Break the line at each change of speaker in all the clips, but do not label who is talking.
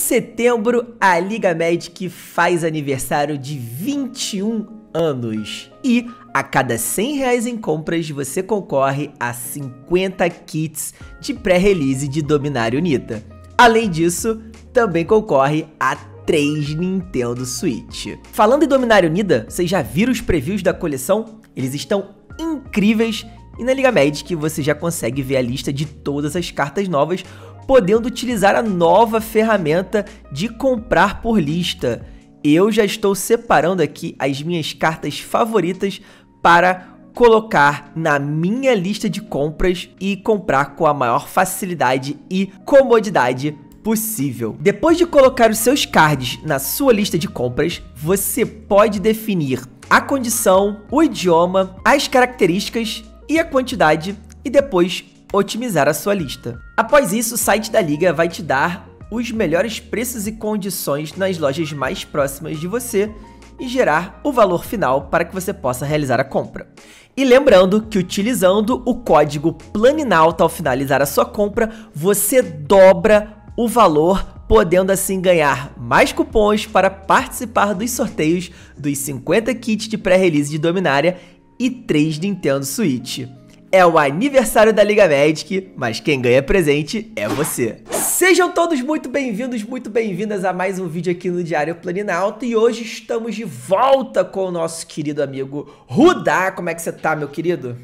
setembro, a Liga Magic faz aniversário de 21 anos. E a cada 100 reais em compras, você concorre a 50 kits de pré-release de Dominário Nita. Além disso, também concorre a 3 Nintendo Switch. Falando em Dominário Unida, vocês já viram os previews da coleção? Eles estão incríveis e na Liga Magic você já consegue ver a lista de todas as cartas novas podendo utilizar a nova ferramenta de comprar por lista. Eu já estou separando aqui as minhas cartas favoritas para colocar na minha lista de compras e comprar com a maior facilidade e comodidade possível. Depois de colocar os seus cards na sua lista de compras, você pode definir a condição, o idioma, as características e a quantidade e depois otimizar a sua lista. Após isso, o site da liga vai te dar os melhores preços e condições nas lojas mais próximas de você e gerar o valor final para que você possa realizar a compra. E lembrando que utilizando o código PLANINALTA ao finalizar a sua compra, você dobra o valor, podendo assim ganhar mais cupons para participar dos sorteios dos 50 kits de pré-release de Dominária e 3 Nintendo Switch. É o aniversário da Liga Magic, mas quem ganha presente é você. Sejam todos muito bem-vindos, muito bem-vindas a mais um vídeo aqui no Diário Planinalto e hoje estamos de volta com o nosso querido amigo Rudá. Como é que você tá, meu querido?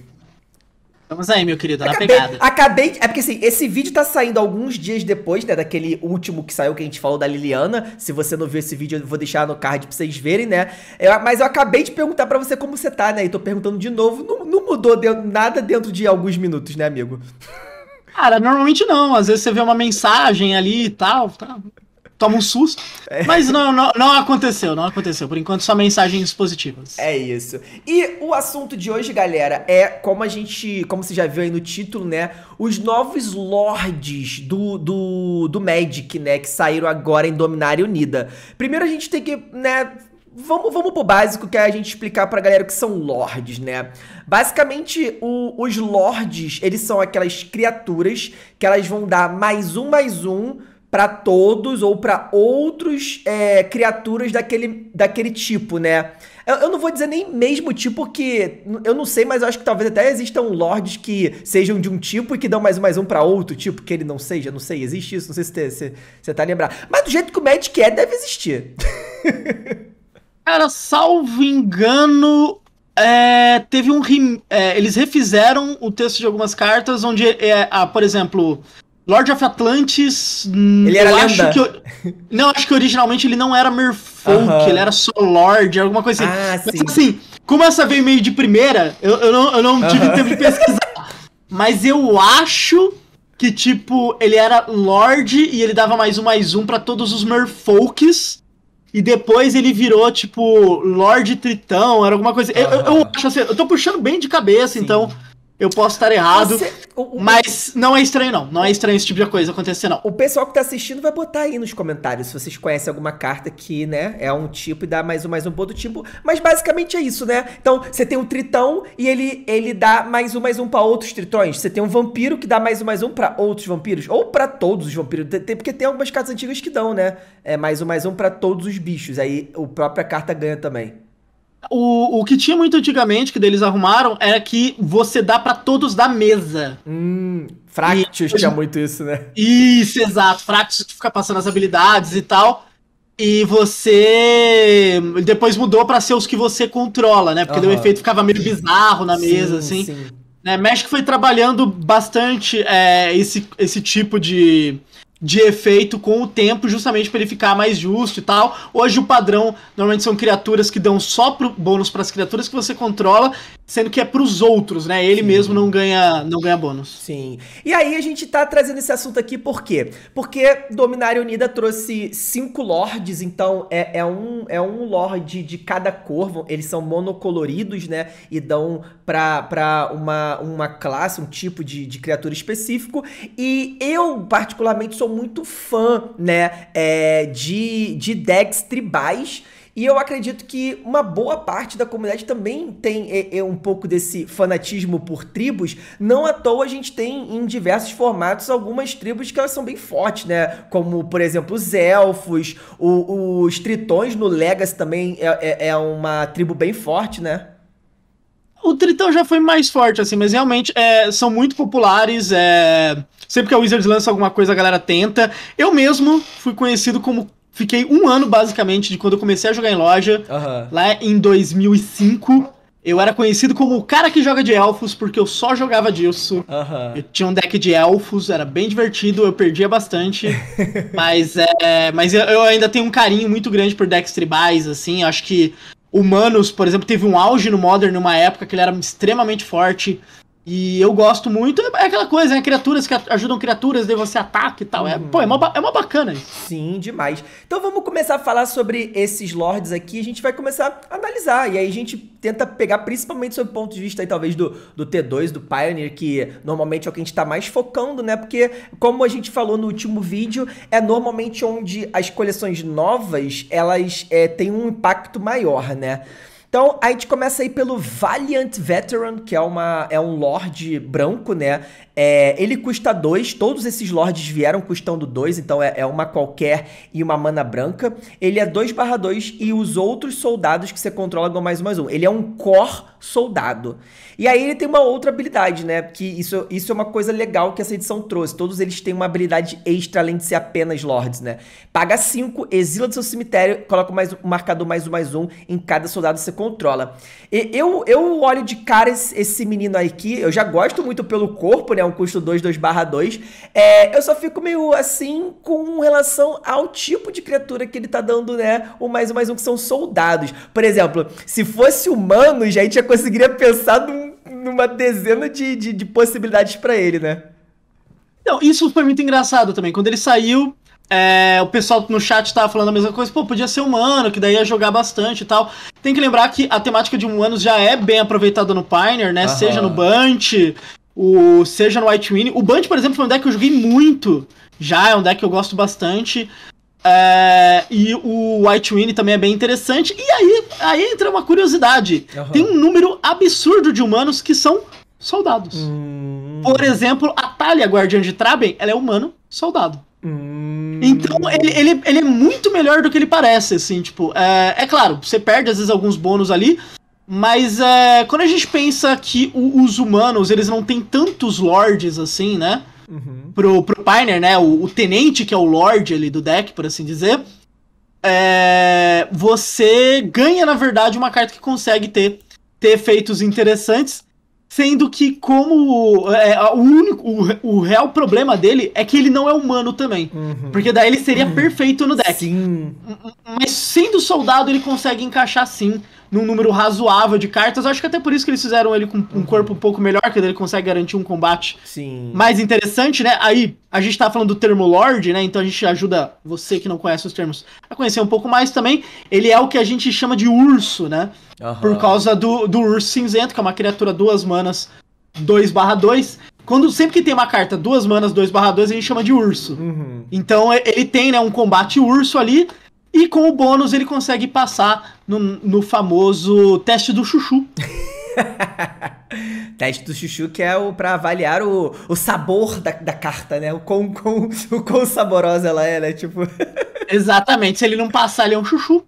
Estamos aí, meu
querido, acabei, na pegada.
Acabei. É porque assim, esse vídeo tá saindo alguns dias depois, né? Daquele último que saiu que a gente falou da Liliana. Se você não viu esse vídeo, eu vou deixar no card pra vocês verem, né? Eu, mas eu acabei de perguntar para você como você tá, né? E tô perguntando de novo. Não, não mudou nada dentro de alguns minutos,
né, amigo? Cara, normalmente não. Às vezes você vê uma mensagem ali e tal. Tá, toma um susto. É. Mas não, não, não, aconteceu, não aconteceu. Por enquanto, só mensagens positivas. É isso. E o assunto de hoje, galera, é como a gente, como você já viu aí no
título, né? Os novos lords do, do, do Magic, né? Que saíram agora em Dominária Unida. Primeiro a gente tem que, né? Vamos, vamos pro básico, que é a gente explicar pra galera o que são lords, né? Basicamente, o, os lords, eles são aquelas criaturas que elas vão dar mais um, mais um para todos ou para outros é, criaturas daquele, daquele tipo, né? Eu, eu, não vou dizer nem mesmo tipo que. Eu não sei, mas eu acho que talvez até existam lords que sejam de um tipo e que dão mais um mais um para outro tipo, que ele não seja, não sei, existe isso, não sei se você se, se tá lembrado.
Mas do jeito que o Magic é, deve existir. Cara, salvo engano, é, teve um. É, eles refizeram o texto de algumas cartas onde, é, ah, por exemplo, Lord of Atlantis. Hum, ele era eu lenda. acho que eu, Não, acho que originalmente ele não era merfolk, ele era só Lord, alguma coisa assim. Ah, Mas sim. assim, como essa veio meio de primeira, eu, eu não, eu não tive tempo de pesquisar. Mas eu acho que, tipo, ele era Lord e ele dava mais um mais um para todos os merfolks. E depois ele virou, tipo, Lord Tritão, era alguma coisa. Eu, eu, acho assim, eu tô puxando bem de cabeça, sim. então. Eu posso estar errado. Você, o, o... Mas não é estranho, não. Não é estranho esse tipo de coisa acontecer, não. O pessoal que tá assistindo vai botar aí nos
comentários se vocês conhecem alguma carta que, né, é um tipo e dá mais um, mais um ponto tipo. Mas basicamente é isso, né? Então, você tem um tritão e ele, ele dá mais um, mais um pra outros tritões. Você tem um vampiro que dá mais um, mais um pra outros vampiros. Ou pra todos os vampiros. Tem, porque tem algumas cartas antigas que dão, né? É mais um, mais um pra todos os bichos. Aí, a própria carta ganha também.
O, o que tinha muito antigamente, que deles arrumaram, era que você dá para todos da mesa. Hum, Fractus tinha muito isso, né? Isso, exato. Fractus fica passando as habilidades e tal. E você. Depois mudou para ser os que você controla, né? Porque uhum. o efeito ficava meio bizarro na mesa, sim, assim. Sim. Né? México foi trabalhando bastante é, esse, esse tipo de de efeito com o tempo, justamente para ele ficar mais justo e tal. Hoje o padrão normalmente são criaturas que dão só pro, bônus para as criaturas que você controla, sendo que é para os outros, né? Ele Sim. mesmo não ganha, não ganha bônus. Sim. E aí a gente tá trazendo esse assunto aqui por quê? Porque Dominária Unida
trouxe cinco lords, então é, é um é um lord de cada cor, eles são monocoloridos, né? E dão para uma uma classe, um tipo de, de criatura específico. E eu particularmente sou muito fã, né, é, de, de decks tribais. E eu acredito que uma boa parte da comunidade também tem é, é um pouco desse fanatismo por tribos. Não à toa a gente tem em diversos formatos algumas tribos que elas são bem fortes, né? Como, por exemplo, os elfos, o, os tritões no Legacy também é, é, é uma tribo bem forte, né?
o Tritão já foi mais forte, assim, mas realmente é, são muito populares. É, sempre que a Wizards lança alguma coisa, a galera tenta. Eu mesmo fui conhecido como. Fiquei um ano, basicamente, de quando eu comecei a jogar em loja, uhum. lá em 2005. Eu era conhecido como o cara que joga de elfos, porque eu só jogava disso. Uhum. Eu tinha um deck de elfos, era bem divertido, eu perdia bastante. mas é, mas eu ainda tenho um carinho muito grande por decks tribais, assim. Acho que Humanos, por exemplo, teve um auge no Modern numa época que ele era extremamente forte. E eu gosto muito, é, é aquela coisa, né? Criaturas que ajudam criaturas, daí você ataca e tal. É, uhum. É, pô, é uma, é uma bacana isso. Sim,
demais. Então vamos começar a falar sobre esses lords aqui. A gente vai começar a analisar. E aí a gente tenta pegar principalmente sobre o ponto de vista aí, talvez, do, do T2, do Pioneer, que normalmente é o que a gente tá mais focando, né? Porque, como a gente falou no último vídeo, é normalmente onde as coleções novas, elas é, têm um impacto maior, né? Então a gente começa aí pelo Valiant Veteran, que é, uma, é um Lorde branco, né? É, ele custa 2, todos esses Lords vieram custando 2, então é, é, uma qualquer e uma mana branca. Ele é 2 barra 2 e os outros soldados que você controla ganham mais um mais um. Ele é um core soldado. E aí ele tem uma outra habilidade, né? Que isso, isso é uma coisa legal que essa edição trouxe. Todos eles têm uma habilidade extra, além de ser apenas Lords, né? Paga 5, exila do seu cemitério, coloca mais um marcador mais um mais um em cada soldado que você controla controla. E eu, eu olho de cara esse, esse menino aqui, eu já gosto muito pelo corpo, né? Um custo 2, 2 barra 2. É, eu só fico meio assim com relação ao tipo de criatura que ele tá dando, né? O mais um mais um que são soldados. Por exemplo, se fosse
humano, já a gente já conseguiria pensar num, numa dezena de, de, de possibilidades para ele, né? Não, isso foi muito engraçado também. Quando ele saiu, é, o pessoal no chat estava falando a mesma coisa, pô, podia ser humano, que daí ia jogar bastante e tal. Tem que lembrar que a temática de humanos já é bem aproveitada no Pioneer, né? Seja no Bunt, o, seja no White Winnie. O Bunt, por exemplo, foi um deck que eu joguei muito. Já é um deck que eu gosto bastante. É, e o White Winnie também é bem interessante. E aí, aí entra uma curiosidade: tem um número absurdo de humanos que são soldados. Hum. Por exemplo, a Talia, Guardiã de Traben, ela é humano soldado. Hum. Então ele, ele, ele é muito melhor do que ele parece, assim, tipo, é, é claro, você perde às vezes alguns bônus ali, mas é, quando a gente pensa que o, os humanos, eles não têm tantos lords assim, né? Uhum. Pro, pro pioneer né? O, o, tenente, que é o lord ali do deck, por assim dizer. É, você ganha, na verdade, uma carta que consegue ter, ter efeitos interessantes. Sendo que, como é, o único, o, o, real problema dele é que ele não é humano também. Uhum. Porque daí ele seria uhum. perfeito no deck. Sim. Mas sendo soldado, ele consegue encaixar sim num número razoável de cartas. acho que até por isso que eles fizeram ele com um uhum. corpo um pouco melhor, que ele consegue garantir um combate Sim. mais interessante, né? Aí a gente tá falando do termo Lord, né? Então a gente ajuda você que não conhece os termos a conhecer um pouco mais também. Ele é o que a gente chama de urso, né? Uhum. Por causa do, do urso cinzento, que é uma criatura duas manas 2 barra 2. Quando sempre que tem uma carta duas manas 2 barra 2, a gente chama de urso. Uhum. Então ele tem né, um combate urso ali. E com o bônus ele consegue passar no, no famoso teste do chuchu.
teste do chuchu, que é o para avaliar o,
o sabor da, da carta, né? O quão, quão, o quão saborosa ela é, né? Tipo. Exatamente. Se ele não passar, ele é um chuchu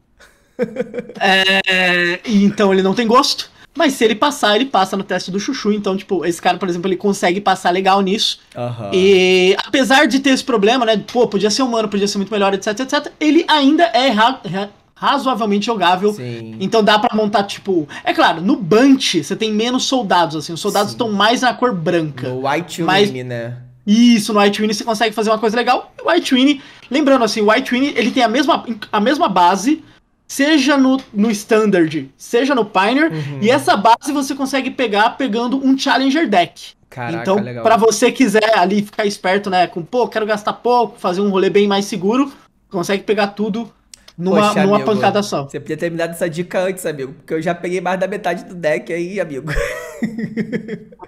é, então ele não tem gosto. Mas se ele passar, ele passa no teste do Chuchu. Então, tipo, esse cara, por exemplo, ele consegue passar legal nisso. Uhum. E apesar de ter esse problema, né? Pô, podia ser humano, podia ser muito melhor, etc, etc. Ele ainda é ra ra razoavelmente jogável. Sim. Então dá para montar, tipo. É claro, no Bunt você tem menos soldados, assim. Os soldados estão mais na cor branca. No White mas... né? Isso, no White Winnie você consegue fazer uma coisa legal. O White Winnie, lembrando assim, o White Winnie ele tem a mesma, a mesma base seja no, no Standard, seja no Pioneer, uhum. e essa base você consegue pegar pegando um Challenger deck. Caraca, então, para você quiser ali ficar esperto, né, com pô, quero gastar pouco, fazer um rolê bem mais seguro, consegue pegar tudo numa, Poxa, numa amigo, pancada
só. Você podia ter me dado essa dica antes, amigo, porque eu já peguei mais da metade do deck aí, amigo.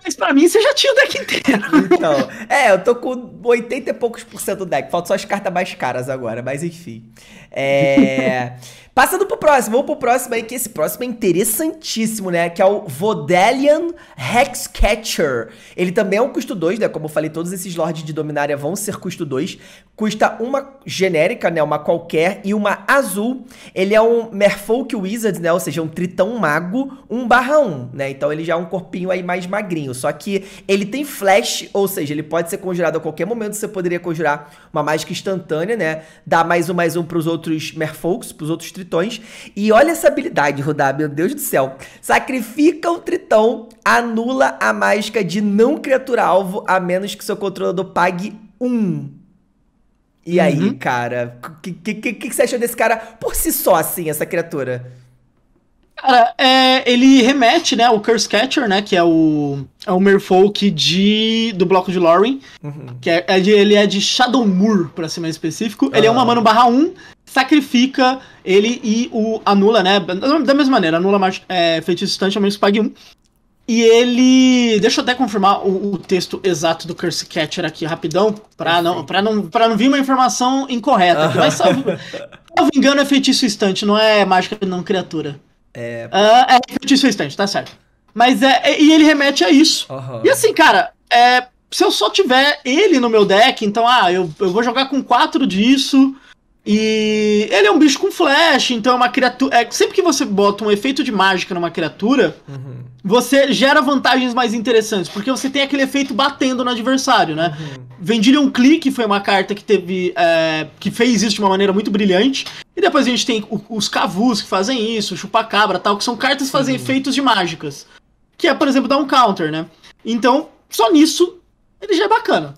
Mas pra mim você já tinha o deck inteiro. Então, é, eu tô com 80 e poucos por cento do deck. Faltam só as cartas mais caras agora, mas enfim. É. Passando pro próximo, vamos pro próximo aí, que esse próximo é interessantíssimo, né? Que é o Vodelian Hexcatcher. Ele também é um custo 2, né? Como eu falei, todos esses Lords de Dominária vão ser custo 2. Custa uma genérica, né? Uma qualquer e uma azul. Ele é um Merfolk Wizard, né? Ou seja, um Tritão Mago 1 barra 1, né? Então ele já é um corpinho aí mais magrinho. Só que ele tem flash, ou seja, ele pode ser conjurado a qualquer momento. Você poderia conjurar uma mágica instantânea, né? Dá mais um, mais um pros outros Merfolks, pros outros Tritões tritões. E olha essa habilidade, Rudá, meu Deus do céu. Sacrifica um tritão, anula a mágica de não criatura alvo, a menos que seu controlador pague um. E aí, uhum. cara, o que, que, que, que, você achou desse cara por si só, assim, essa criatura?
Cara, é, ele remete, né, o Curse Catcher, né, que é o, é o Merfolk de, do bloco de Lauren, uhum. que é, é ele é de Moor, pra ser mais específico. Ele é uma ah. mano barra 1, sacrifica ele e o anula, né? Da mesma maneira, anula é, feitiço instante, ao menos que pague um. E ele. Deixa eu até confirmar o, o texto exato do Curse Catcher aqui rapidão, pra não, pra não, pra não vir uma informação incorreta. Mas, salvo, salvo engano, é feitiço instante, não é mágica não criatura. É. Uh, é feitiço instante, tá certo. Mas é. E ele remete a isso. E assim, cara, é, se eu só tiver ele no meu deck, então, ah, eu, eu vou jogar com quatro disso. E ele é um bicho com flash, então é uma criatura. É, sempre que você bota um efeito de mágica numa criatura, uhum. você gera vantagens mais interessantes, porque você tem aquele efeito batendo no adversário, né? Uhum. Vendilha um clique foi uma carta que teve. É, que fez isso de uma maneira muito brilhante. E depois a gente tem os cavus que fazem isso, chupa-cabra tal, que são cartas que fazem uhum. efeitos de mágicas. Que é, por exemplo, dar um counter, né? Então, só nisso, ele já é bacana.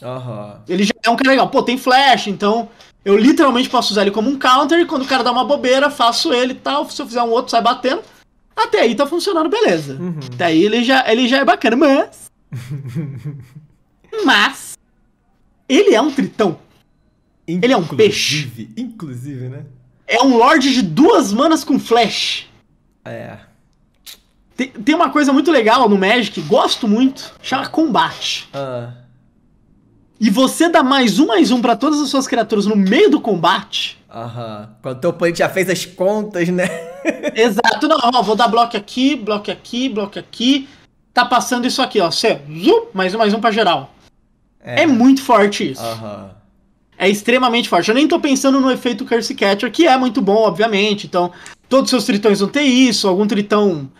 Ele já é um cara legal. Pô, tem flash, então eu literalmente posso usar ele como um counter, e quando o cara dá uma bobeira, faço ele e tal. Se eu fizer um outro, sai batendo. Até aí tá funcionando, beleza. Uhum. Até aí ele já, ele já é bacana, mas. mas. Ele é um tritão. Inclusive, ele é um peixe.
Inclusive, né?
É um lord de duas manas com flash. É. Tem, tem uma coisa muito legal no Magic, gosto muito, chama combate. Ah e você dá mais um mais um para todas as suas criaturas no meio do combate. Aham. Quando o teu oponente já fez as contas, né? Exato, não, ó, vou dar bloco aqui, bloco aqui, bloco aqui. Tá passando isso aqui, ó. Você, mais um, mais um pra geral. É, é muito forte isso. Aham. É extremamente forte. Eu nem tô pensando no efeito Curse Catcher, que é muito bom, obviamente. Então, todos os seus tritões vão ter isso, algum tritão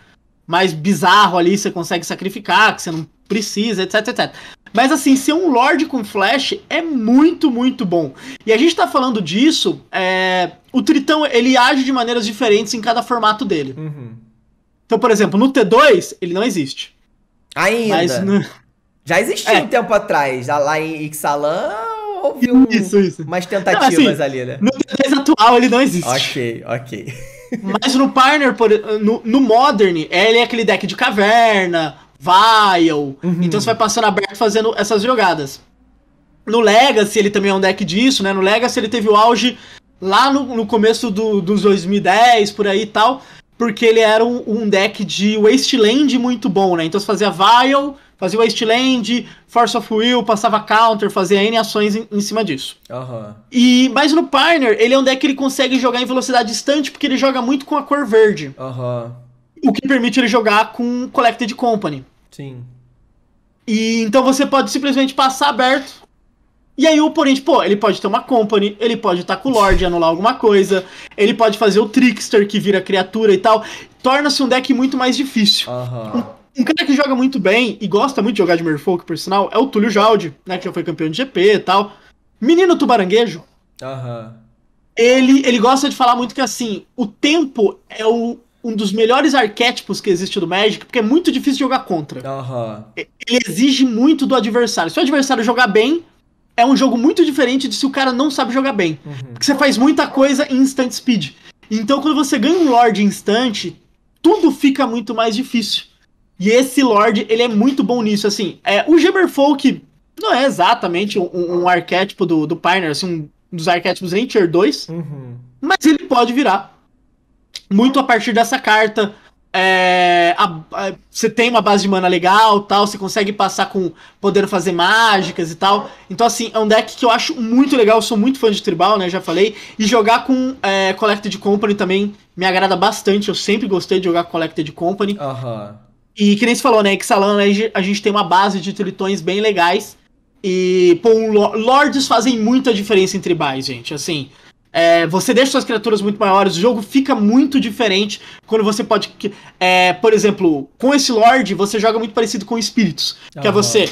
mais bizarro ali você consegue sacrificar, que você não precisa, etc, etc. Mas assim, ser um Lorde com Flash é muito, muito bom. E a gente tá falando disso, é... o Tritão ele age de maneiras diferentes em cada formato dele. Uhum. Então, por exemplo, no T2, ele não existe. Ainda. No... Já existiu é. um tempo atrás. Lá em Ixalan houve um... isso, isso. umas tentativas não, assim, ali, né? No T2 atual ele não existe. Ok, ok. Mas no Pioneer, no, no Modern, ele é aquele deck de caverna, Vial. Uhum. Então você vai passando aberto fazendo essas jogadas. No Legacy ele também é um deck disso, né? No Legacy ele teve o auge lá no, no começo do, dos 2010, por aí e tal, porque ele era um, um, deck de Wasteland muito bom, né? Então você fazia Vial, fazia Wasteland, Force of Will, passava Counter, fazia N ações em, em cima disso. Uhum. E, mas no Pioneer, ele é um deck que ele consegue jogar em velocidade distante, porque ele joga muito com a cor verde. Aham. Uhum. O que permite ele jogar com Collected Company. Sim. E então você pode simplesmente passar aberto. E aí o oponente, pô, ele pode ter uma company, ele pode estar tá com o Lorde e anular alguma coisa, ele pode fazer o Trickster que vira criatura e tal. Torna-se um deck muito mais difícil. Uhum. Um, um, cara que joga muito bem e gosta muito de jogar de Merfolk, por sinal, é o Túlio Jaldi, né? Que já foi campeão de GP e tal. Menino Tubaranguejo. Aham. Ele, ele gosta de falar muito que assim, o tempo é o, um dos melhores arquétipos que existe do Magic, porque é muito difícil jogar contra. Uhum. Ele exige muito do adversário. Se o adversário jogar bem, é um jogo muito diferente de se o cara não sabe jogar bem. Uhum. Porque você faz muita coisa em instant speed. Então, quando você ganha um Lord instante, tudo fica muito mais difícil. E esse lord ele é muito bom nisso. Assim, é, o Gemmerfolk não é exatamente um, um arquétipo do, do Pioneer, assim, um dos arquétipos em Tier 2. Uhum. Mas ele pode virar muito a partir dessa carta. É, a, a, você tem uma base de mana legal tal, você consegue passar com podendo fazer mágicas e tal. Então, assim, é um deck que eu acho muito legal, eu sou muito fã de tribal, né? Já falei. E jogar com é, Collected Company também me agrada bastante. Eu sempre gostei de jogar com Collected Company. Uhum. E que nem você falou, né? Exalan, a gente tem uma base de tritões bem legais. E, pô, um, lords fazem muita diferença em tribais, gente. Assim, é, você deixa suas criaturas muito maiores, o jogo fica muito diferente quando você pode. É, por exemplo, com esse Lorde, você joga muito parecido com espíritos. Uhum. Que é você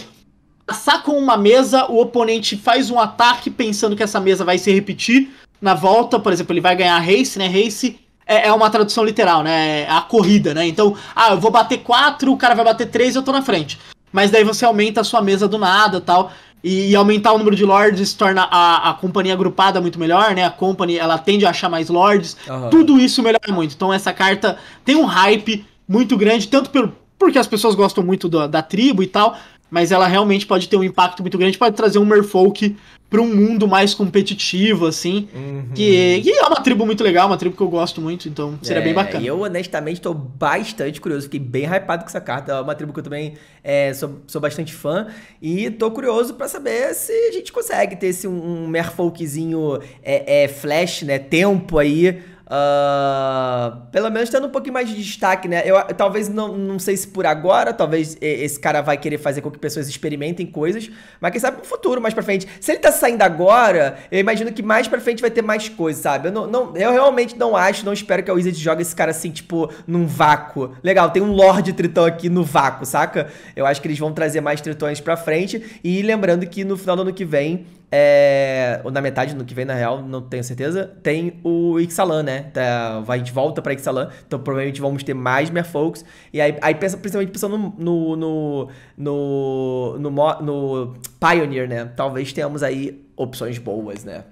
passar com uma mesa, o oponente faz um ataque pensando que essa mesa vai se repetir na volta. Por exemplo, ele vai ganhar race, né? Race é, é uma tradução literal, né? É a corrida, né? Então, ah, eu vou bater 4, o cara vai bater 3 eu tô na frente. Mas daí você aumenta a sua mesa do nada tal. E, e, aumentar o número de lords torna a, a companhia agrupada muito melhor, né? A company ela tende a achar mais lords. Uhum. Tudo isso melhora muito. Então essa carta tem um hype muito grande, tanto pelo, porque as pessoas gostam muito da tribo e tal, mas ela realmente pode ter um impacto muito grande, pode trazer um merfolk para um mundo mais competitivo, assim. Uhum. Que, é uma tribo muito legal, uma tribo que eu gosto muito, então seria é, bem bacana.
Eu, honestamente, estou bastante curioso, fiquei bem hypado com essa carta. É uma tribo que eu também é, sou, sou bastante fã. E estou curioso para saber se a gente consegue ter esse um, um merfolkzinho é, é, flash, né? Tempo aí Uh, pelo menos tendo um pouquinho mais de destaque, né? Eu talvez não, não sei se por agora, talvez esse cara vai querer fazer com que pessoas experimentem coisas, mas quem sabe pro futuro, mais pra frente. Se ele tá saindo agora, eu imagino que mais pra frente vai ter mais coisas, sabe? Eu, não, não eu realmente não acho, não espero que a Wizard jogue esse cara assim, tipo, num vácuo. Legal, tem um Lorde Tritão aqui no vácuo, saca? Eu acho que eles vão trazer mais tritões pra frente. E lembrando que no final do ano que vem é, ou na metade, do que vem na real, não tenho certeza. Tem o Ixalan, né? Tá, a gente volta pra Ixalan, então provavelmente vamos ter mais Merfolks. E aí, aí pensa, principalmente pensando no no, no, no, no Pioneer, né? Talvez tenhamos aí opções boas, né?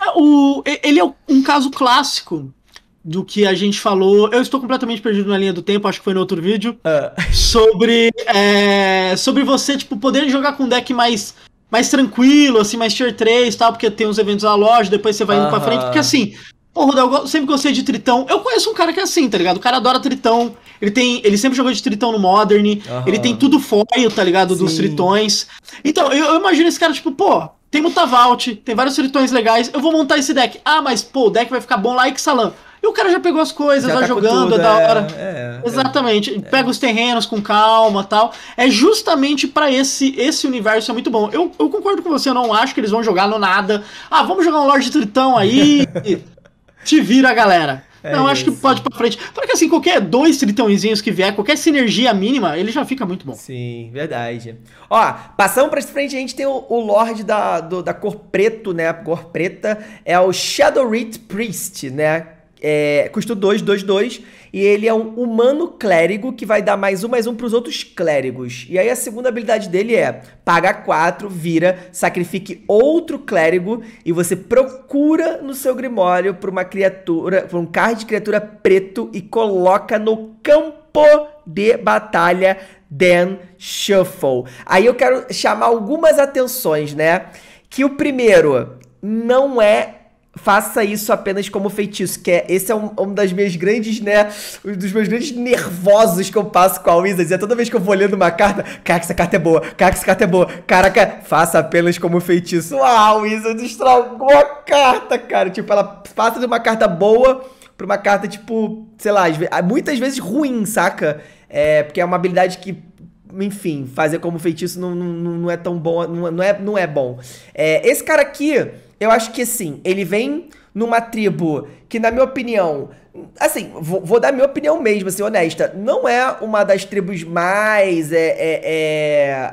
Ah, o, ele é um caso clássico do que a gente falou. Eu estou completamente perdido na linha do tempo, acho que foi no outro vídeo. Uh. Sobre. É, sobre você, tipo, poder jogar com um deck mais mais tranquilo, assim, mais tier 3 tal, porque tem uns eventos na loja, depois você vai indo pra frente, porque assim. pô Rodel, eu sempre gostei de Tritão. Eu conheço um cara que é assim, tá ligado? O cara adora Tritão. Ele tem. Ele sempre jogou de Tritão no Modern. Ele tem tudo foil, tá ligado? Sim. Dos Tritões. Então, eu, eu imagino esse cara, tipo, pô, tem Mutavault, tem vários tritões legais, eu vou montar esse deck. Ah, mas pô, o deck vai ficar bom lá em Xalan. E o cara já pegou as coisas, já tá, jogando, tudo, é da é, hora. É, é, Exatamente. Pega os terrenos com calma tal. É justamente para esse esse universo é muito bom. Eu, eu concordo com você, eu não acho que eles vão jogar no nada. Ah, vamos jogar um Lorde Tritão aí. te vira, galera. É não, acho que pode pra frente. Porque assim, qualquer dois tritãozinhos que vier, qualquer sinergia mínima, ele já fica muito bom. Sim, verdade. Ó, passando pra frente, a gente
tem o, o Lorde da, da cor preto, né? A cor preta é o Shadow Reed Priest, né? É, custo 2, 2, 2. E ele é um humano clérigo que vai dar mais um, mais um pros outros clérigos. E aí a segunda habilidade dele é paga 4, vira, sacrifique outro clérigo e você procura no seu grimório por uma criatura, por um card de criatura preto e coloca no campo de batalha Dan Shuffle. Aí eu quero chamar algumas atenções, né? Que o primeiro não é faça isso apenas como feitiço, que é, esse é um, um das minhas grandes, né, um dos meus grandes nervosos que eu passo com a Wizards, é toda vez que eu vou lendo uma carta, caraca, essa carta é boa, caraca, essa carta é boa, caraca, faça apenas como feitiço, uau, a Wizards estragou a carta, cara, tipo, ela passa de uma carta boa pra uma carta, tipo, sei lá, muitas vezes ruim, saca? É, porque é uma habilidade que enfim, fazer como feitiço não, não, não é tão bom, não, não, é, não é bom. É, esse cara aqui, eu acho que sim, ele vem numa tribo que, na minha opinião, assim, vou, vou dar minha opinião mesmo, assim, honesta, não é uma das tribos mais, é, é,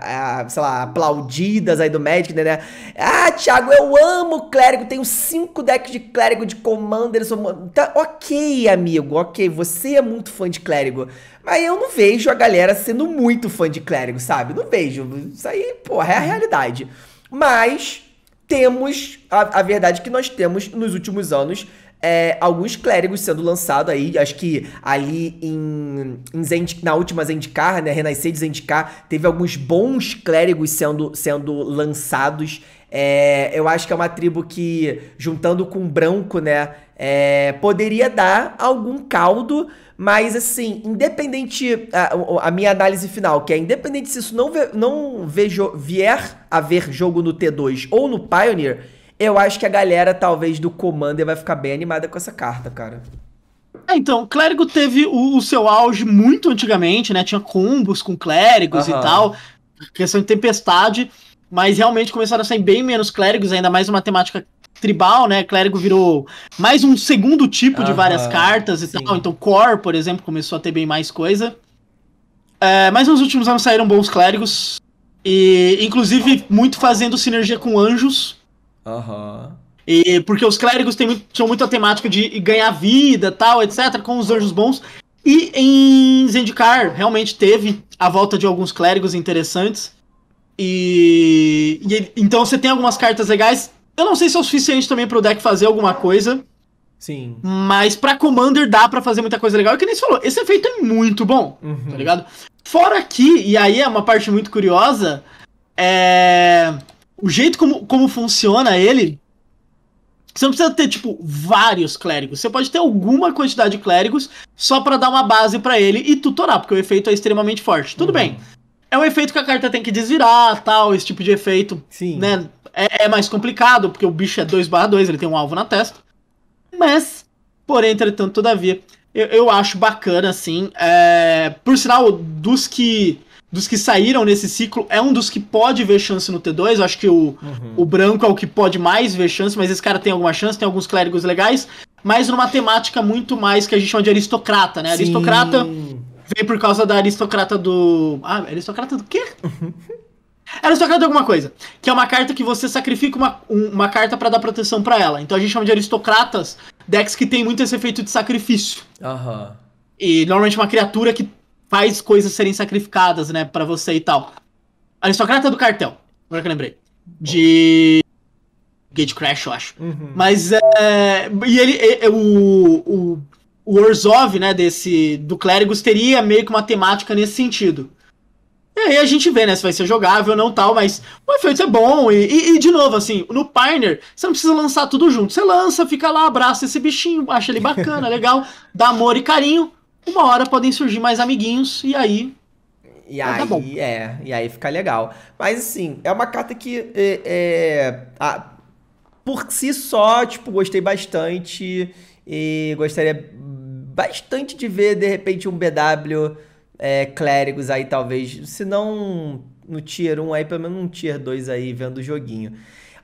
é, é sei lá, aplaudidas aí do Magic, né, né? Ah, Thiago, eu amo clérigo, tenho cinco decks de clérigo de Commander, sou... Tá, ok, amigo, ok, você é muito fã de clérigo, mas eu não vejo a galera sendo muito fã de clérigo, sabe? Não vejo, isso aí, porra, é a realidade. Mas temos a, a verdade é que nós temos nos últimos anos é, alguns clérigos sendo lançados aí, acho que ali em, em Zend, na última Zendikar, né, Renascer de Zendikar, teve alguns bons clérigos sendo, sendo lançados. É, eu acho que é uma tribo que, juntando com branco, né, é, poderia dar algum caldo mas, assim, independente. A, a, minha análise final, que é independente se isso não, ve, não vejo, vier a ver jogo no T2 ou no Pioneer, eu acho que a galera, talvez, do Commander vai ficar bem animada com essa carta, cara.
É, então, Clérigo teve o, o, seu auge muito antigamente, né? Tinha combos com clérigos e tal. Questão de tempestade. Mas realmente começaram a sair bem menos clérigos, ainda mais uma temática tribal, né? Clérigo virou mais um segundo tipo de várias cartas e sim. tal. Então, Core, por exemplo, começou a ter bem mais coisa. É, mas nos últimos anos saíram bons clérigos. E, inclusive, muito fazendo sinergia com anjos. Aham. E, porque os clérigos têm são muito a temática de ganhar vida tal, etc., com os anjos bons. E em Zendikar realmente teve a volta de alguns clérigos interessantes. E, e, então você tem algumas cartas legais. Eu não sei se é o suficiente também pro deck fazer alguma coisa. Sim. Mas pra Commander dá pra fazer muita coisa legal. E que nem você falou, esse efeito é muito bom, uhum. tá ligado? Fora aqui e aí é uma parte muito curiosa, é. O jeito como, como funciona ele. Você não precisa ter, tipo, vários clérigos. Você pode ter alguma quantidade de clérigos só para dar uma base para ele e tutorar, porque o efeito é extremamente forte. Tudo uhum. bem. É um efeito que a carta tem que desvirar, tal, esse tipo de efeito. Sim. Né? é, é mais complicado, porque o bicho é 2/2, ele tem um alvo na testa. Mas, porém, entretanto, todavia, eu, eu acho bacana, assim. É... Por sinal, dos que dos que saíram nesse ciclo, é um dos que pode ver chance no T2. Eu acho que o, uhum. o branco é o que pode mais ver chance, mas esse cara tem alguma chance, tem alguns clérigos legais, mas numa temática muito mais que a gente chama de aristocrata, né? Sim. Aristocrata vem por causa da aristocrata do. Ah, aristocrata do quê? Aristocrata é alguma coisa. Que é uma carta que você sacrifica uma, um, uma carta para dar proteção para ela. Então a gente chama de aristocratas decks que tem muito esse efeito de sacrifício. Aham. Uhum. E normalmente uma criatura que faz coisas serem sacrificadas, né, para você e tal. Aristocrata do cartel, agora que eu lembrei. De. Gate Crash, eu acho. Uhum. Mas é. E ele. É, é, o, o o Orzov, né, desse do Clérigos, teria meio que uma temática nesse sentido. E aí a gente vê, né, se vai ser jogável ou não tal, mas o efeito é bom. E, e, e, de novo, assim, no Pioneer, você não precisa lançar tudo junto. Você lança, fica lá, abraça esse bichinho, acha ele bacana, legal, dá amor e carinho. Uma hora podem surgir mais amiguinhos, e aí.
E aí, tá bom. é, e aí fica legal. Mas assim, é uma carta que é, é a, por si só, tipo, gostei bastante. E gostaria bastante de ver, de repente, um BW é, clérigos aí, talvez. Se não no tier 1 aí, pelo menos um tier 2 aí, vendo o joguinho.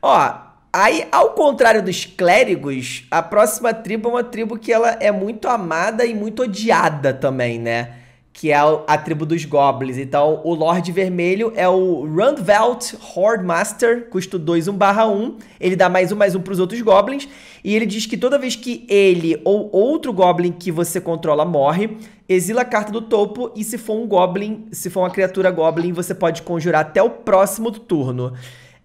Ó, Aí, ao contrário dos clérigos, a próxima tribo é uma tribo que ela é muito amada e muito odiada também, né? que é a, tribo dos Goblins. Então, o Lorde Vermelho é o Randvelt Horde Master, custo 2, 1 barra 1. Ele dá mais um, mais um pros outros Goblins. E ele diz que toda vez que ele ou outro Goblin que você controla morre, exila a carta do topo e se for um Goblin, se for uma criatura Goblin, você pode conjurar até o próximo turno.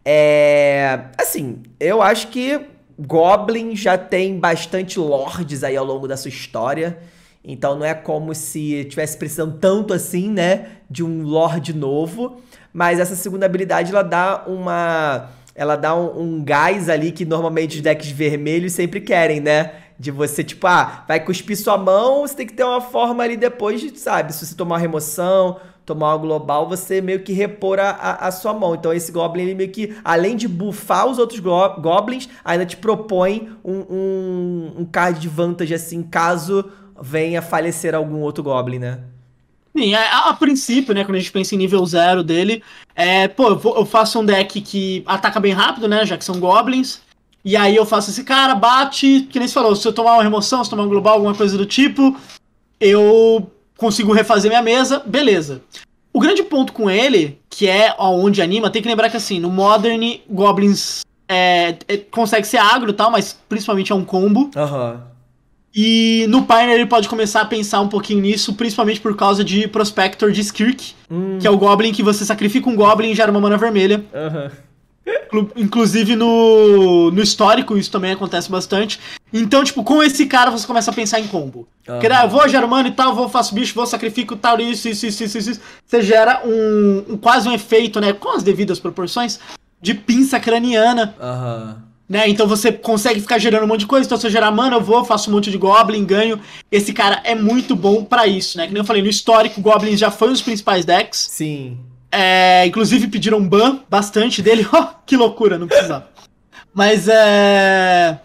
É... Assim, eu acho que Goblin já tem bastante lords aí ao longo da sua história. Então não é como se tivesse precisando tanto assim, né, de um Lord novo, mas essa segunda habilidade ela dá uma ela dá um, um gás ali que normalmente os decks vermelhos sempre querem, né? De você, tipo, ah, vai cuspir sua mão, você tem que ter uma forma ali depois, sabe? Se você tomar uma remoção, tomar uma global, você meio que repor a, a, a, sua mão. Então esse Goblin, ele meio que, além de bufar os outros go Goblins, ainda te propõe um, um, um card de vantagem, assim, caso venha falecer algum outro Goblin, né?
Sim, é, a, a, princípio, né, quando a gente pensa em nível zero dele, é, pô, eu, eu, faço um deck que ataca bem rápido, né, já que são goblins, e aí eu faço esse cara, bate, que nem você falou, se eu tomar uma remoção, se eu tomar um global, alguma coisa do tipo, eu consigo refazer minha mesa, beleza. O grande ponto com ele, que é onde anima, tem que lembrar que assim, no Modern, goblins é, é consegue ser agro e tal, mas principalmente é um combo. Aham. Uhum. E no Pioneer ele pode começar a pensar um pouquinho nisso, principalmente por causa de Prospector de Skirk, hum. que é o Goblin que você sacrifica um Goblin e gera uma mana vermelha. Uhum. Inclusive no, no histórico, isso também acontece bastante. Então, tipo, com esse cara você começa a pensar em combo. Uhum. Porque, ah, eu vou, gerar mana e tal, vou, faço bicho, vou, sacrifico tal, isso, isso, isso, isso, isso. Você gera um, um quase um efeito, né? Com as devidas proporções, de pinça craniana.
Aham. Uhum.
Né? Então você consegue ficar gerando um monte de coisa. Então se eu gerar mana, eu vou, faço um monte de Goblin, ganho. Esse cara é muito bom para isso, né? nem eu falei, no histórico, Goblin já foi um dos principais decks. Sim. É, inclusive pediram um ban bastante dele. Oh, que loucura, não precisava. Mas é.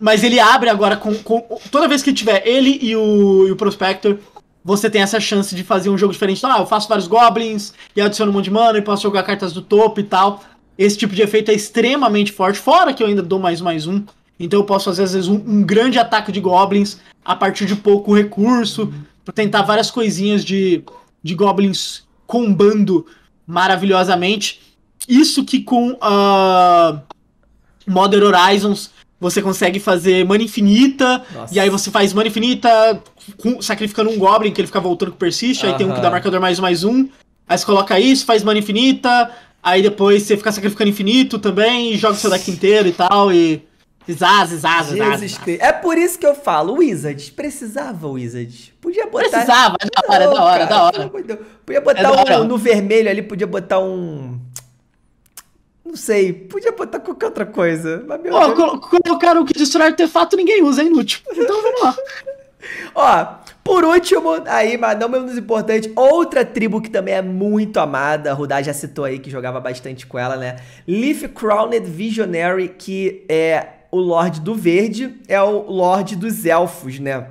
Mas ele abre agora com, com. Toda vez que tiver ele e o, e o Prospector, você tem essa chance de fazer um jogo diferente. Então, ah, eu faço vários goblins e adiciono um monte de mana e posso jogar cartas do topo e tal. Esse tipo de efeito é extremamente forte, fora que eu ainda dou mais mais um. Então eu posso fazer, às vezes, um, um grande ataque de goblins a partir de pouco recurso, pra tentar várias coisinhas de, de goblins combando maravilhosamente. Isso que com uh, Modern Horizons você consegue fazer mana infinita, Nossa. e aí você faz mana infinita com, sacrificando um Goblin, que ele fica voltando com persiste aí tem um que dá marcador mais mais um. Aí você coloca isso, faz mana infinita, Aí depois você fica sacrificando infinito também, e joga seu deck inteiro e tal, e. Zaz, zaz, zaz, zaz. É por isso que eu falo, Wizard, precisava Wizard.
Podia botar. Precisava, é da hora, não, é da hora, é cara, da hora. Podia botar é um no vermelho ali, podia botar um. Não sei, podia botar qualquer outra coisa. Mas, meu
Pô, colocaram o que destrói artefato ninguém usa, é inútil. Então vamos lá.
Ó, por último, aí, mas não menos importante, outra tribo que também é muito amada, a Rudá já citou aí que jogava bastante com ela, né? Leaf Crowned Visionary, que é o Lorde do Verde, é o Lorde dos Elfos, né?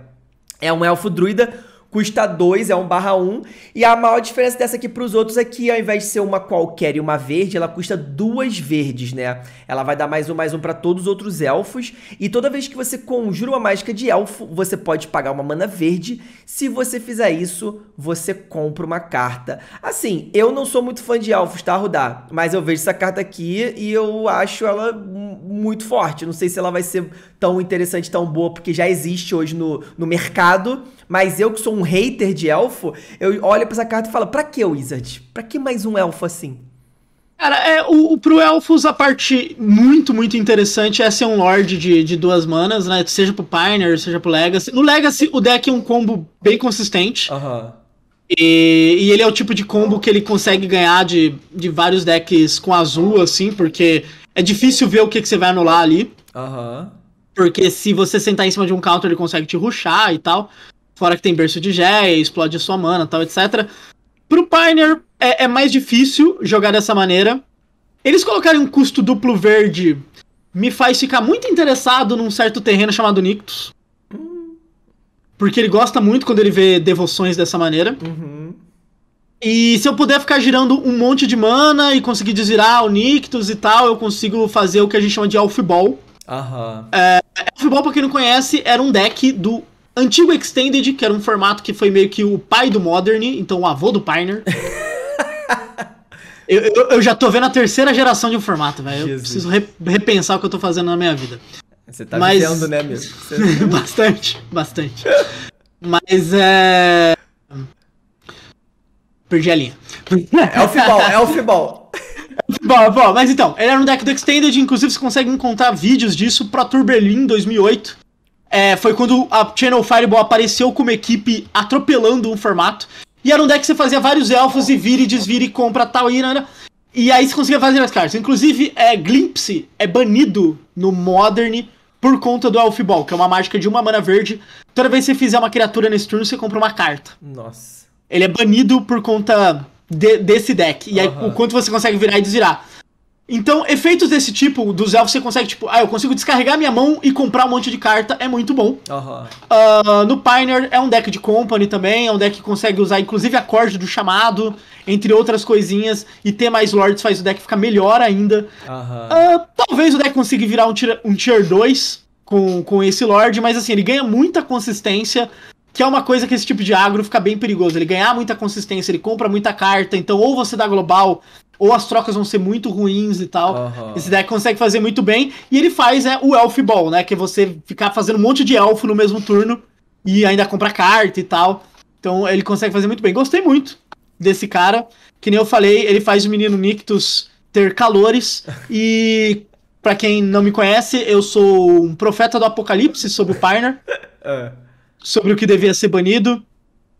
É um elfo druida custa 2, é 1 barra 1. E a maior diferença dessa aqui para os outros é que ao invés de ser uma qualquer e uma verde, ela custa duas verdes, né? Ela vai dar mais um, mais um para todos os outros elfos. E toda vez que você conjura uma mágica de elfo, você pode pagar uma mana verde. Se você fizer isso, você compra uma carta. Assim, eu não sou muito fã de elfos, tá, Rudá? Mas eu vejo essa carta aqui e eu acho ela muito forte. Não sei se ela vai ser tão interessante, tão boa, porque já existe hoje no, no mercado. Mas eu que sou um um hater de elfo, eu olho pra essa carta e falo, pra que, Wizard? Pra que mais um elfo assim?
Cara, é, o, o, pro Elfos a parte muito, muito interessante é ser um lord de, de duas manas, né? Seja pro Pioneer, seja pro Legacy. No Legacy, o deck é um combo bem consistente. Uhum. E, e, ele é o tipo de combo que ele consegue ganhar de, de vários decks com azul, assim, porque é difícil ver o que, que você vai anular ali. Uhum. Porque se você sentar em cima de um counter, ele consegue te ruxar e tal. Fora que tem berço de Géia, explode sua mana tal, etc. Pro Pioneer é, é, mais difícil jogar dessa maneira. Eles colocarem um custo duplo verde me faz ficar muito interessado num certo terreno chamado Nictus. Porque ele gosta muito quando ele vê devoções dessa maneira. Uhum. E se eu puder ficar girando um monte de mana e conseguir desvirar o Nictus e tal, eu consigo fazer o que a gente chama de Elf Ball. Uhum. É, Ball, pra quem não conhece, era um deck do Antigo Extended, que era um formato que foi meio que o pai do Modern, então o avô do Pioneer. eu, eu, eu, já tô vendo a terceira geração de um formato, velho. Eu preciso re, repensar o que eu tô fazendo na minha vida. Você tá Mas... né, mesmo? Você... bastante, bastante. Mas é. Perdi a linha. É o futebol, é o futebol. É bom, é bom, mas então, ele era um deck do Extended, inclusive você consegue encontrar vídeos disso pra Tour Berlin 2008, é, foi quando a Channel Fireball apareceu como equipe atropelando um formato. E era um deck que você fazia vários elfos e vira e desvira e compra tal e nada. Né, né. E aí você conseguia fazer as cartas. Inclusive, é, Glimpse é banido no Modern por conta do Elf Ball, que é uma mágica de uma mana verde. Toda vez que você fizer uma criatura nesse turno, você compra uma carta. Nossa. Ele é banido por conta de, desse deck. E uhum. aí, o quanto você consegue virar e desvirar. Então, efeitos desse tipo, dos elfos, você consegue, tipo, ah, eu consigo descarregar minha mão e comprar um monte de carta, é muito bom. Uhum. Uh, no Pioneer é um deck de company também, é um deck que consegue usar, inclusive, a corda do chamado, entre outras coisinhas, e ter mais lords faz o deck ficar melhor ainda. Uhum. Uh, talvez o deck consiga virar um tier, um tier 2 com, com esse lord, mas assim, ele ganha muita consistência, que é uma coisa que esse tipo de agro fica bem perigoso. Ele ganhar muita consistência, ele compra muita carta, então ou você dá global ou as trocas vão ser muito ruins e tal. Uhum. Esse deck consegue fazer muito bem. E ele faz é, o Elf Ball, né? Que é você ficar fazendo um monte de elfo no mesmo turno e ainda comprar carta e tal. Então ele consegue fazer muito bem. Gostei muito desse cara. Que nem eu falei, ele faz o menino Nictus ter calores. E para quem não me conhece, eu sou um profeta do apocalipse sobre o Piner. É. Sobre o que devia ser banido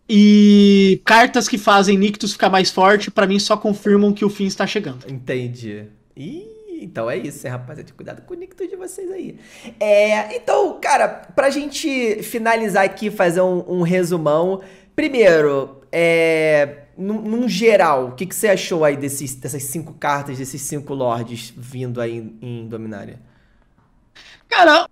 e cartas que fazem Nictus ficar mais forte, para mim, só confirmam que o fim está chegando. Entendi. Ih, então é isso, rapaziada. Cuidado com o
Nictus de vocês aí. É, então, cara, pra gente finalizar aqui, fazer um, um resumão. Primeiro, é, num, num, geral, o que, que você achou aí desses, dessas cinco cartas, desses cinco lords vindo
aí em, em Dominária? Cara,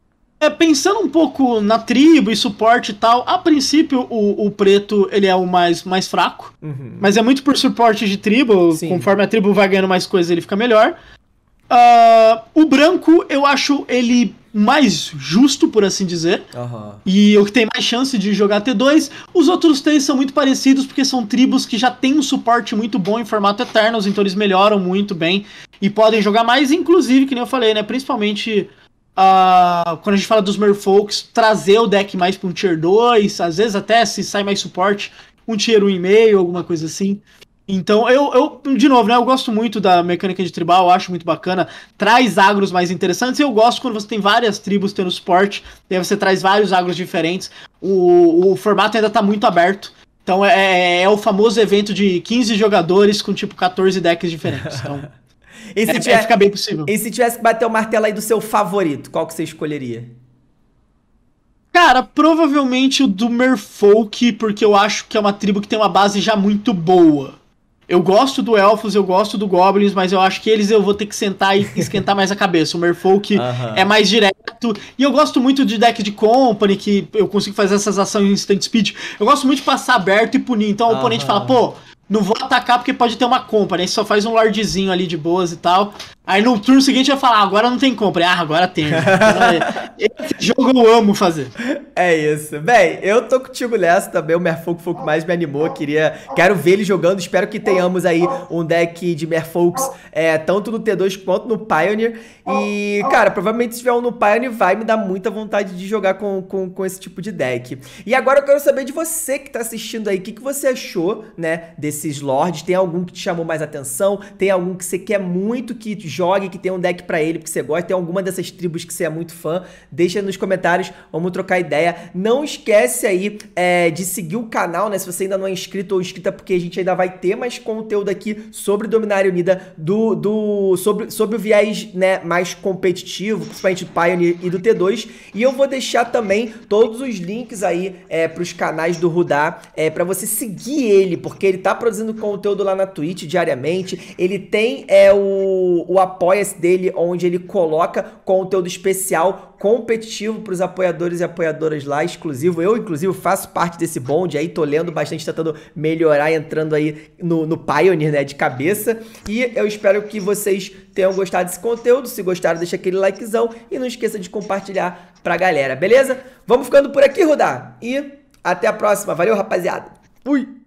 é, pensando um pouco na tribo e suporte e tal, a princípio o, o preto ele é o mais, mais fraco, uhum. mas é muito por suporte de tribo, Sim. conforme a tribo vai ganhando mais coisas ele fica melhor. Uh, o branco eu acho ele mais justo, por assim dizer, uhum. e o que tem mais chance de jogar T2. Os outros três são muito parecidos porque são tribos que já têm um suporte muito bom em formato Eternals, então eles melhoram muito bem e podem jogar mais, inclusive, que nem eu falei, né, principalmente Uh, quando a gente fala dos Merfolks, trazer o deck mais para um tier 2, às vezes até se sai mais suporte, um tier 1,5, um e meio, alguma coisa assim. Então, eu, eu, de novo, né? Eu gosto muito da mecânica de tribal, acho muito bacana. Traz agros mais interessantes. Eu gosto quando você tem várias tribos tendo suporte, e aí você traz vários agros diferentes. O, o formato ainda está muito aberto. Então, é, é, é o famoso evento de 15 jogadores com tipo 14 decks diferentes. Então. E se é, tivesse, é fica bem possível.
E se tivesse que bater o martelo aí do seu favorito, qual que você escolheria?
Cara, provavelmente o do Merfolk, porque eu acho que é uma tribo que tem uma base já muito boa. Eu gosto do Elfos, eu gosto do Goblins, mas eu acho que eles eu vou ter que sentar e esquentar mais a cabeça. O Merfolk é mais direto. E eu gosto muito de deck de Company, que eu consigo fazer essas ações em instant speed. Eu gosto muito de passar aberto e punir. Então o oponente fala, pô, não vou atacar porque pode ter uma compra, né? só faz um lordzinho ali de boas e tal. Aí no turno seguinte eu ia falar, ah, agora não tem compra. Ah, agora tem. Esse jogo eu amo fazer.
É isso. Bem, eu tô contigo nessa também. O Merfolk foi o que mais me animou. Queria, quero ver ele jogando. Espero que tenhamos aí um deck de Merfolks, é, tanto no T2 quanto no Pioneer. E, cara, provavelmente se tiver um no Pioneer, vai me dar muita vontade de jogar com, com, com esse tipo de deck. E agora eu quero saber de você que tá assistindo aí. O que, que você achou, né, desses Lords? Tem algum que te chamou mais atenção? Tem algum que você quer muito que jogue, que tenha um deck para ele, porque você gosta, tem alguma dessas tribos que você é muito fã, deixa nos comentários, vamos trocar ideia. Não esquece aí é, de seguir o canal, né? Se você ainda não é inscrito ou inscrita, porque a gente ainda vai ter mais conteúdo aqui sobre Dominária Unida, do, do, sobre, sobre o viés né, mais competitivo, principalmente do Pioneer e do T2. E eu vou deixar também todos os links aí é, para os canais do Rudá, é, para você seguir ele, porque ele tá produzindo conteúdo lá na Twitch diariamente. Ele tem é, o, o apoia-se dele, onde ele coloca conteúdo especial competitivo para os apoiadores e apoiadoras lá, exclusivo. Eu, inclusive, faço parte desse bonde aí, tô lendo bastante, tentando melhorar, entrando aí no, no Pioneer, né, de cabeça. E eu espero que vocês tenham gostado desse conteúdo. Se gostaram, deixa aquele likezão e não esqueça de compartilhar pra galera, beleza? Vamos ficando por aqui, Rudá. E até a próxima. Valeu, rapaziada.
Fui!